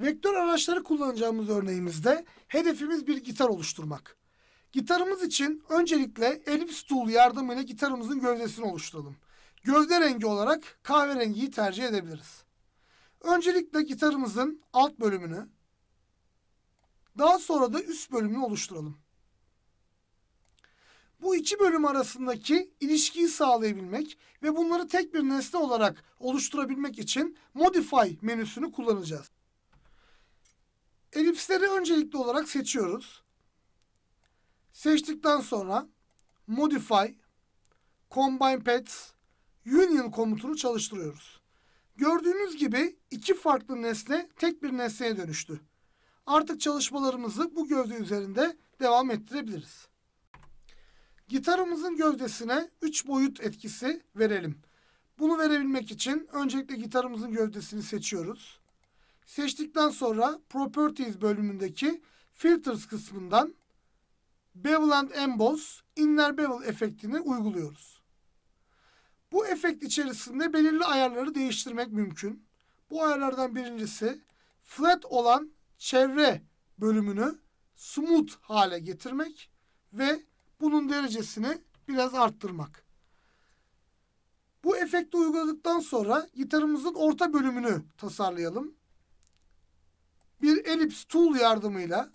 Vektör araçları kullanacağımız örneğimizde hedefimiz bir gitar oluşturmak. Gitarımız için öncelikle elips tool yardımıyla gitarımızın gövdesini oluşturalım. Gövde rengi olarak kahverengiyi tercih edebiliriz. Öncelikle gitarımızın alt bölümünü, daha sonra da üst bölümünü oluşturalım. Bu iki bölüm arasındaki ilişkiyi sağlayabilmek ve bunları tek bir nesne olarak oluşturabilmek için Modify menüsünü kullanacağız. Elipsleri öncelikli olarak seçiyoruz. Seçtikten sonra Modify, Combine Paths Union komutunu çalıştırıyoruz. Gördüğünüz gibi iki farklı nesne tek bir nesneye dönüştü. Artık çalışmalarımızı bu gövde üzerinde devam ettirebiliriz. Gitarımızın gövdesine 3 boyut etkisi verelim. Bunu verebilmek için öncelikle gitarımızın gövdesini seçiyoruz. Seçtikten sonra Properties bölümündeki Filters kısmından Bevel and Emboss Inner Bevel efektini uyguluyoruz. Bu efekt içerisinde belirli ayarları değiştirmek mümkün. Bu ayarlardan birincisi flat olan çevre bölümünü smooth hale getirmek ve bunun derecesini biraz arttırmak. Bu efekti uyguladıktan sonra gitarımızın orta bölümünü tasarlayalım bir elips tool yardımıyla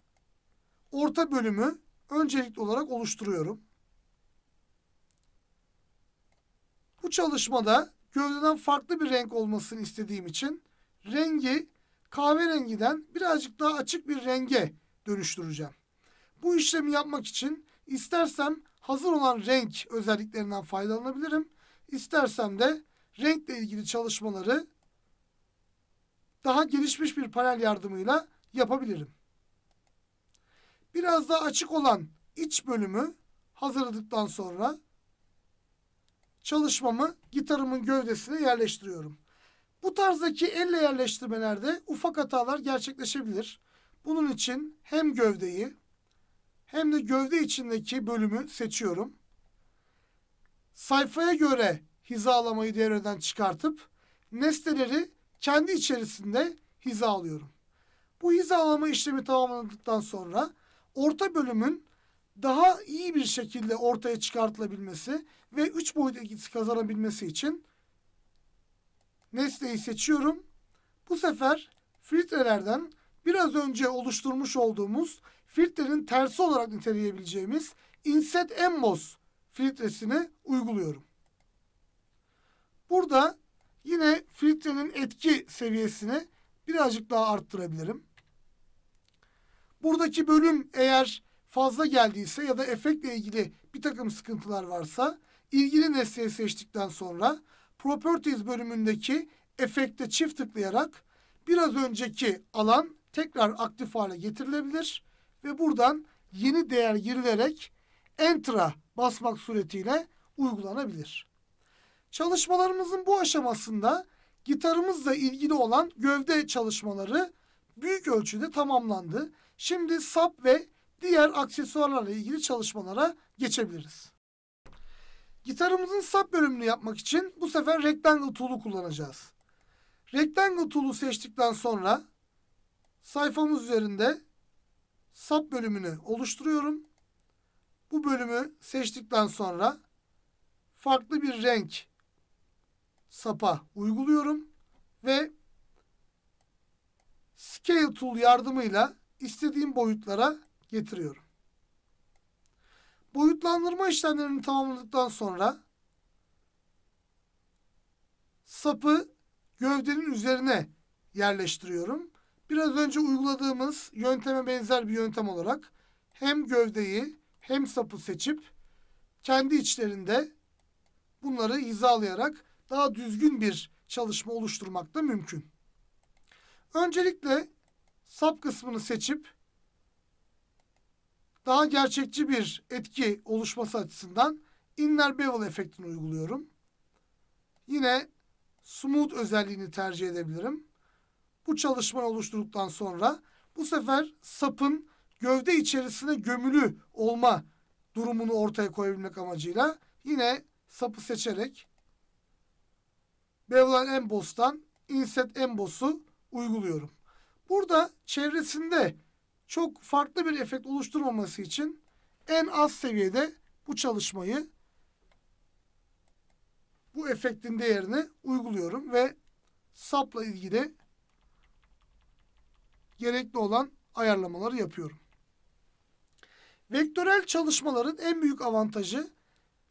orta bölümü öncelikli olarak oluşturuyorum. Bu çalışmada gövdeden farklı bir renk olmasını istediğim için rengi kahverengiden birazcık daha açık bir renge dönüştüreceğim. Bu işlemi yapmak için istersem hazır olan renk özelliklerinden faydalanabilirim. İstersem de renkle ilgili çalışmaları daha gelişmiş bir panel yardımıyla yapabilirim. Biraz daha açık olan iç bölümü hazırladıktan sonra çalışmamı gitarımın gövdesine yerleştiriyorum. Bu tarzdaki elle yerleştirmelerde ufak hatalar gerçekleşebilir. Bunun için hem gövdeyi hem de gövde içindeki bölümü seçiyorum. Sayfaya göre hizalamayı devreden çıkartıp nesneleri kendi içerisinde hizalıyorum. Bu hizalama işlemi tamamlandıktan sonra orta bölümün daha iyi bir şekilde ortaya çıkartılabilmesi ve 3 boyut etkisi kazanabilmesi için nesneyi seçiyorum. Bu sefer filtrelerden biraz önce oluşturmuş olduğumuz filtrenin tersi olarak niteleyebileceğimiz Inset Emboss filtresini uyguluyorum. Burada Yine filtrenin etki seviyesini birazcık daha arttırabilirim. Buradaki bölüm eğer fazla geldiyse ya da efektle ilgili bir takım sıkıntılar varsa ilgili nesneyi seçtikten sonra Properties bölümündeki efekte çift tıklayarak biraz önceki alan tekrar aktif hale getirilebilir ve buradan yeni değer girilerek Enter'a basmak suretiyle uygulanabilir. Çalışmalarımızın bu aşamasında gitarımızla ilgili olan gövde çalışmaları büyük ölçüde tamamlandı. Şimdi sap ve diğer aksesuarlarla ilgili çalışmalara geçebiliriz. Gitarımızın sap bölümünü yapmak için bu sefer Rectangle Tool'u kullanacağız. Rectangle Tool'u seçtikten sonra sayfamız üzerinde sap bölümünü oluşturuyorum. Bu bölümü seçtikten sonra farklı bir renk sapa uyguluyorum ve Scale Tool yardımıyla istediğim boyutlara getiriyorum. Boyutlandırma işlemlerini tamamladıktan sonra sapı gövdenin üzerine yerleştiriyorum. Biraz önce uyguladığımız yönteme benzer bir yöntem olarak hem gövdeyi hem sapı seçip kendi içlerinde bunları hizalayarak daha düzgün bir çalışma oluşturmak da mümkün. Öncelikle sap kısmını seçip daha gerçekçi bir etki oluşması açısından inner bevel efektini uyguluyorum. Yine smooth özelliğini tercih edebilirim. Bu çalışmayı oluşturduktan sonra bu sefer sapın gövde içerisine gömülü olma durumunu ortaya koyabilmek amacıyla yine sapı seçerek Bevlar Embostan, Inset Embosu uyguluyorum. Burada çevresinde çok farklı bir efekt oluşturmaması için en az seviyede bu çalışmayı bu efektin değerini uyguluyorum ve sapla ilgili gerekli olan ayarlamaları yapıyorum. Vektörel çalışmaların en büyük avantajı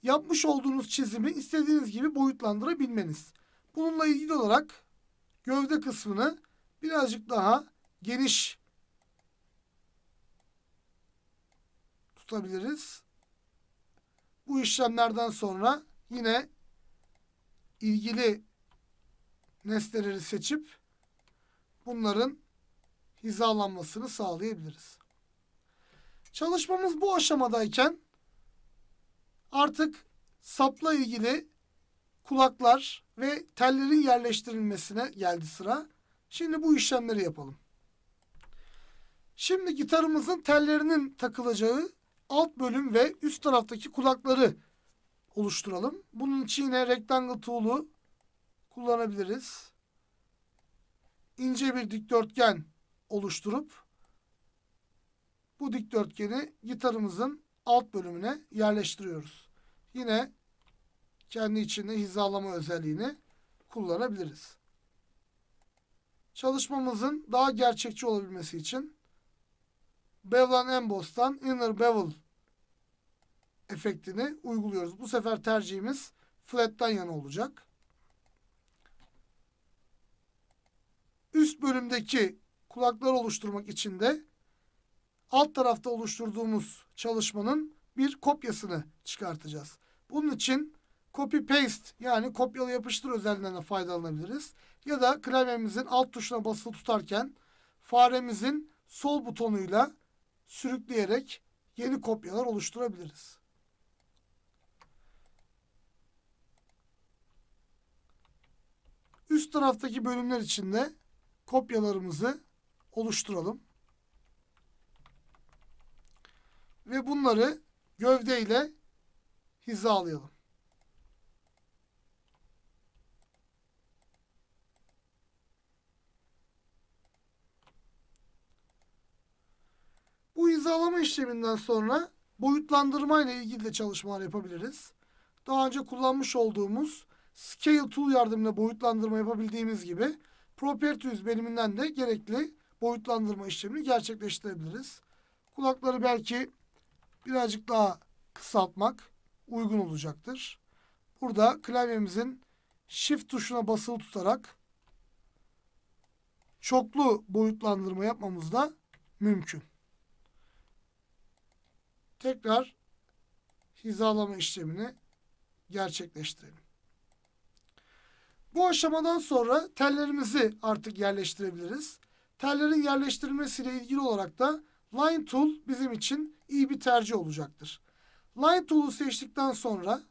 yapmış olduğunuz çizimi istediğiniz gibi boyutlandırabilmeniz. Bununla ilgili olarak gövde kısmını birazcık daha geniş tutabiliriz. Bu işlemlerden sonra yine ilgili nesneleri seçip bunların hizalanmasını sağlayabiliriz. Çalışmamız bu aşamadayken artık sapla ilgili kulaklar ve tellerin yerleştirilmesine geldi sıra. Şimdi bu işlemleri yapalım. Şimdi gitarımızın tellerinin takılacağı alt bölüm ve üst taraftaki kulakları oluşturalım. Bunun için yine rectangle tool'u kullanabiliriz. İnce bir dikdörtgen oluşturup bu dikdörtgeni gitarımızın alt bölümüne yerleştiriyoruz. Yine kendi içinde hizalama özelliğini kullanabiliriz. Çalışmamızın daha gerçekçi olabilmesi için Bevel Emboss'tan Inner Bevel efektini uyguluyoruz. Bu sefer tercihimiz flat'tan yana olacak. Üst bölümdeki kulaklar oluşturmak için de alt tarafta oluşturduğumuz çalışmanın bir kopyasını çıkartacağız. Bunun için Copy paste yani kopyala yapıştır özelliğinden faydalanabiliriz. Ya da klavyemizin alt tuşuna basılı tutarken faremizin sol butonuyla sürükleyerek yeni kopyalar oluşturabiliriz. Üst taraftaki bölümler içinde kopyalarımızı oluşturalım. Ve bunları gövde ile hizalayalım. hizalama işleminden sonra boyutlandırma ile ilgili de çalışmalar yapabiliriz. Daha önce kullanmış olduğumuz Scale Tool yardımıyla boyutlandırma yapabildiğimiz gibi Properties bölümünden de gerekli boyutlandırma işlemini gerçekleştirebiliriz. Kulakları belki birazcık daha kısaltmak uygun olacaktır. Burada klavyemizin Shift tuşuna basılı tutarak çoklu boyutlandırma yapmamız da mümkün tekrar hizalama işlemini gerçekleştirelim. Bu aşamadan sonra tellerimizi artık yerleştirebiliriz. Tellerin yerleştirilmesiyle ilgili olarak da Line Tool bizim için iyi bir tercih olacaktır. Line Tool'u seçtikten sonra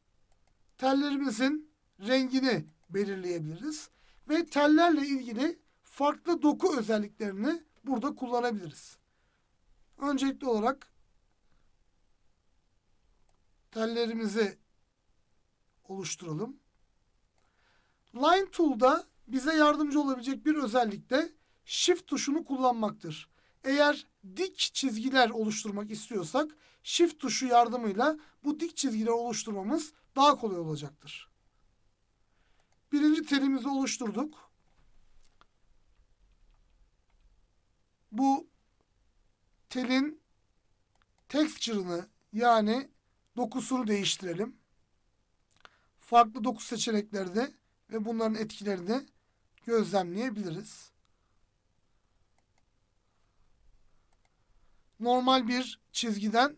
tellerimizin rengini belirleyebiliriz. Ve tellerle ilgili farklı doku özelliklerini burada kullanabiliriz. Öncelikli olarak tellerimizi oluşturalım. Line Tool'da bize yardımcı olabilecek bir özellik de Shift tuşunu kullanmaktır. Eğer dik çizgiler oluşturmak istiyorsak Shift tuşu yardımıyla bu dik çizgileri oluşturmamız daha kolay olacaktır. Birinci telimizi oluşturduk. Bu telin texture'ını yani dokusunu değiştirelim. Farklı doku seçenekleri ve bunların etkilerini gözlemleyebiliriz. Normal bir çizgiden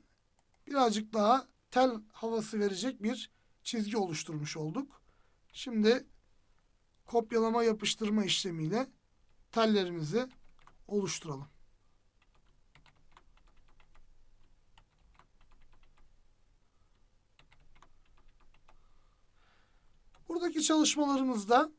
birazcık daha tel havası verecek bir çizgi oluşturmuş olduk. Şimdi kopyalama yapıştırma işlemiyle tellerimizi oluşturalım. Buradaki çalışmalarımızda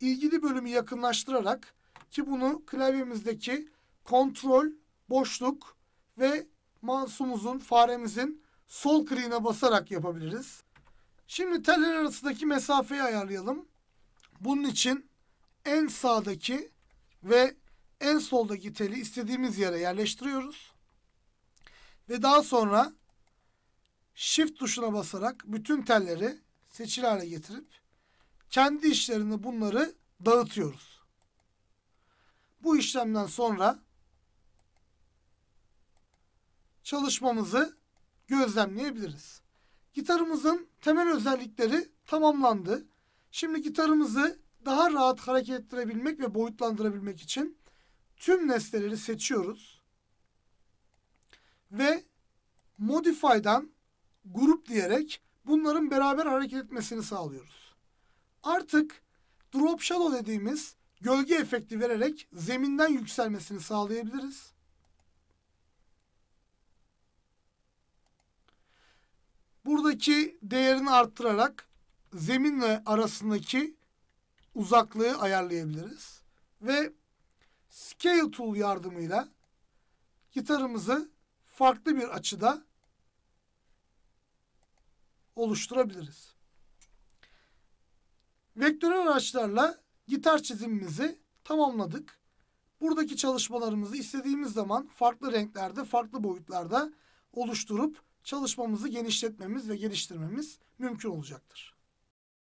ilgili bölümü yakınlaştırarak ki bunu klavyemizdeki kontrol, boşluk ve mouse'umuzun, faremizin sol kliğine basarak yapabiliriz. Şimdi teller arasındaki mesafeyi ayarlayalım. Bunun için en sağdaki ve en soldaki teli istediğimiz yere yerleştiriyoruz. Ve daha sonra Shift tuşuna basarak bütün telleri seçili hale getirip kendi işlerini bunları dağıtıyoruz. Bu işlemden sonra çalışmamızı gözlemleyebiliriz. Gitarımızın temel özellikleri tamamlandı. Şimdi gitarımızı daha rahat hareket ettirebilmek ve boyutlandırabilmek için tüm nesneleri seçiyoruz. Ve Modify'dan grup diyerek bunların beraber hareket etmesini sağlıyoruz. Artık drop shadow dediğimiz gölge efekti vererek zeminden yükselmesini sağlayabiliriz. Buradaki değerini arttırarak zeminle arasındaki uzaklığı ayarlayabiliriz. Ve Scale Tool yardımıyla gitarımızı farklı bir açıda oluşturabiliriz. Vektörel araçlarla gitar çizimimizi tamamladık. Buradaki çalışmalarımızı istediğimiz zaman farklı renklerde, farklı boyutlarda oluşturup çalışmamızı genişletmemiz ve geliştirmemiz mümkün olacaktır.